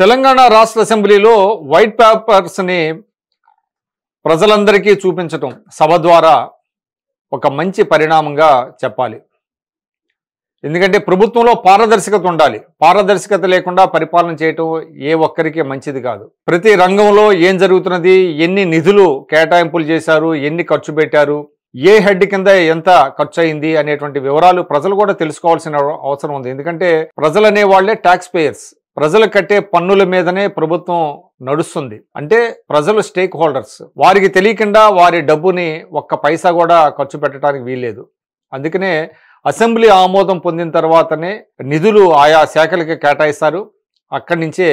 తెలంగాణ రాష్ట్ర అసెంబ్లీలో వైట్ పేపర్స్ని ప్రజలందరికీ చూపించటం సభ ద్వారా ఒక మంచి పరిణామంగా చెప్పాలి ఎందుకంటే ప్రభుత్వంలో పారదర్శకత ఉండాలి పారదర్శకత లేకుండా పరిపాలన చేయటం ఏ ఒక్కరికి మంచిది కాదు ప్రతి రంగంలో ఏం జరుగుతున్నది ఎన్ని నిధులు కేటాయింపులు చేశారు ఎన్ని ఖర్చు పెట్టారు ఏ హెడ్ కింద ఎంత ఖర్చు అయింది అనేటువంటి వివరాలు ప్రజలు కూడా తెలుసుకోవాల్సిన అవసరం ఉంది ఎందుకంటే ప్రజలు అనేవాళ్లే ట్యాక్స్ పేయర్స్ ప్రజలు కట్టే పన్నుల మీదనే ప్రభుత్వం నడుస్తుంది అంటే ప్రజలు స్టేక్ హోల్డర్స్ వారికి తెలియకుండా వారి డబ్బుని ఒక్క పైసా కూడా ఖర్చు పెట్టడానికి వీల్లేదు అందుకనే అసెంబ్లీ ఆమోదం పొందిన తర్వాతనే నిధులు ఆయా శాఖలకి కేటాయిస్తారు అక్కడి నుంచే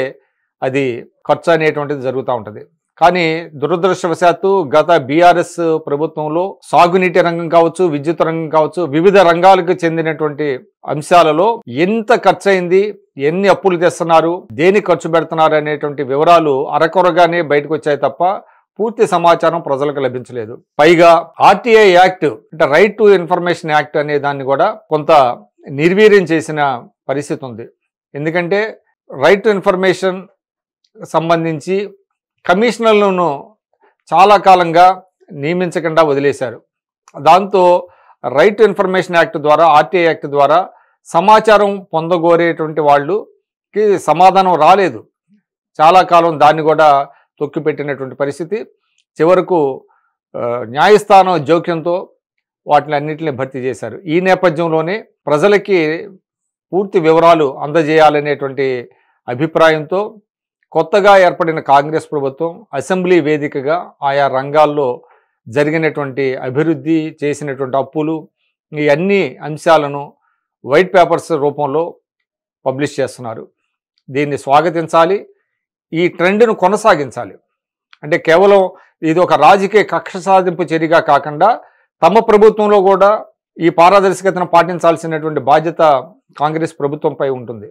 అది ఖర్చు అనేటువంటిది జరుగుతూ ఉంటుంది కానీ దురదృష్టవశాత్తు గత బీఆర్ఎస్ ప్రభుత్వంలో సాగునీటి రంగం కావచ్చు విద్యుత్ రంగం కావచ్చు వివిధ రంగాలకు చెందినటువంటి అంశాలలో ఎంత ఖర్చు అయింది ఎన్ని అప్పులు తెస్తున్నారు దేని ఖర్చు పెడుతున్నారు అనేటువంటి వివరాలు అరకొరగానే బయటకు వచ్చాయి తప్ప పూర్తి సమాచారం ప్రజలకు లభించలేదు పైగా ఆర్టీఐ యాక్ట్ అంటే రైట్ టు ఇన్ఫర్మేషన్ యాక్ట్ అనే దాన్ని కూడా కొంత నిర్వీర్యం చేసిన పరిస్థితి ఉంది ఎందుకంటే రైట్ టు ఇన్ఫర్మేషన్ సంబంధించి కమిషనర్లను చాలా కాలంగా నియమించకుండా వదిలేశారు దాంతో రైట్ ఇన్ఫర్మేషన్ యాక్ట్ ద్వారా ఆర్టీఐ యాక్ట్ ద్వారా సమాచారం పొందగోరేటువంటి వాళ్ళుకి సమాధానం రాలేదు చాలా కాలం దాన్ని కూడా తొక్కిపెట్టినటువంటి పరిస్థితి చివరకు న్యాయస్థానం జోక్యంతో వాటిని అన్నింటినీ భర్తీ చేశారు ఈ నేపథ్యంలోనే ప్రజలకి పూర్తి వివరాలు అందజేయాలనేటువంటి అభిప్రాయంతో కొత్తగా ఏర్పడిన కాంగ్రెస్ ప్రభుత్వం అసెంబ్లీ వేదికగా ఆయా రంగాల్లో జరిగినటువంటి అభివృద్ధి చేసినటువంటి అప్పులు ఈ అన్ని అంశాలను వైట్ పేపర్స్ రూపంలో పబ్లిష్ చేస్తున్నారు దీన్ని స్వాగతించాలి ఈ ట్రెండ్ను కొనసాగించాలి అంటే కేవలం ఇది ఒక రాజకీయ కక్ష సాధింపు చర్యగా కాకుండా తమ ప్రభుత్వంలో కూడా ఈ పారదర్శకతను పాటించాల్సినటువంటి బాధ్యత కాంగ్రెస్ ప్రభుత్వంపై ఉంటుంది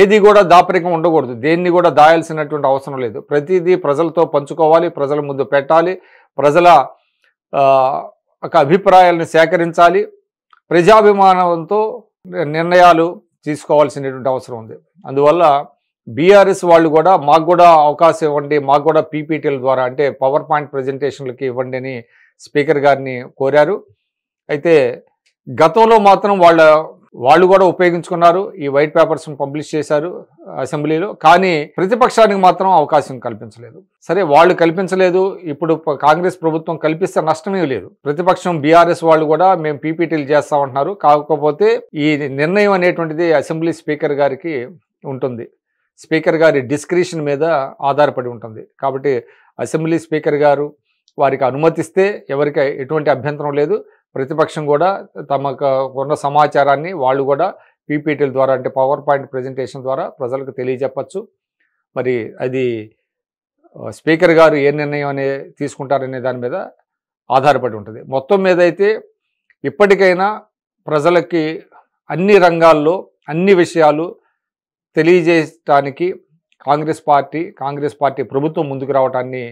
ఏది కూడా దాపరికం ఉండకూడదు దేన్ని కూడా దాయాల్సినటువంటి అవసరం లేదు ప్రతిదీ ప్రజలతో పంచుకోవాలి ప్రజల ముందు పెట్టాలి ప్రజల ఒక అభిప్రాయాలను సేకరించాలి ప్రజాభిమానంతో నిర్ణయాలు తీసుకోవాల్సినటువంటి అవసరం ఉంది అందువల్ల బీఆర్ఎస్ వాళ్ళు కూడా మాకు కూడా అవకాశం ఇవ్వండి మాకు కూడా పీపీటీల ద్వారా అంటే పవర్ పాయింట్ ప్రజెంటేషన్లకి ఇవ్వండి అని స్పీకర్ గారిని కోరారు అయితే గతంలో మాత్రం వాళ్ళ వాళ్ళు కూడా ఉపయోగించుకున్నారు ఈ వైట్ పేపర్స్ పబ్లిష్ చేశారు అసెంబ్లీలో కానీ ప్రతిపక్షానికి మాత్రం అవకాశం కల్పించలేదు సరే వాళ్ళు కల్పించలేదు ఇప్పుడు కాంగ్రెస్ ప్రభుత్వం కల్పిస్తే నష్టమే లేదు ప్రతిపక్షం బీఆర్ఎస్ వాళ్ళు కూడా మేము పీపీటీలు చేస్తామంటున్నారు కాకపోతే ఈ నిర్ణయం అనేటువంటిది అసెంబ్లీ స్పీకర్ గారికి ఉంటుంది స్పీకర్ గారి డిస్క్రిషన్ మీద ఆధారపడి ఉంటుంది కాబట్టి అసెంబ్లీ స్పీకర్ గారు వారికి అనుమతిస్తే ఎవరికి ఎటువంటి అభ్యంతరం లేదు ప్రతిపక్షం కూడా తమకు ఉన్న సమాచారాన్ని వాళ్ళు కూడా పీపీటీల ద్వారా అంటే పవర్ పాయింట్ ప్రజెంటేషన్ ద్వారా ప్రజలకు తెలియజెప్పచ్చు మరి అది స్పీకర్ గారు ఏ నిర్ణయం అనే తీసుకుంటారనే దాని మీద ఆధారపడి ఉంటుంది మొత్తం మీద అయితే ఇప్పటికైనా ప్రజలకి అన్ని రంగాల్లో అన్ని విషయాలు తెలియజేయటానికి కాంగ్రెస్ పార్టీ కాంగ్రెస్ పార్టీ ప్రభుత్వం ముందుకు రావటాన్ని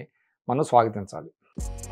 మనం స్వాగతించాలి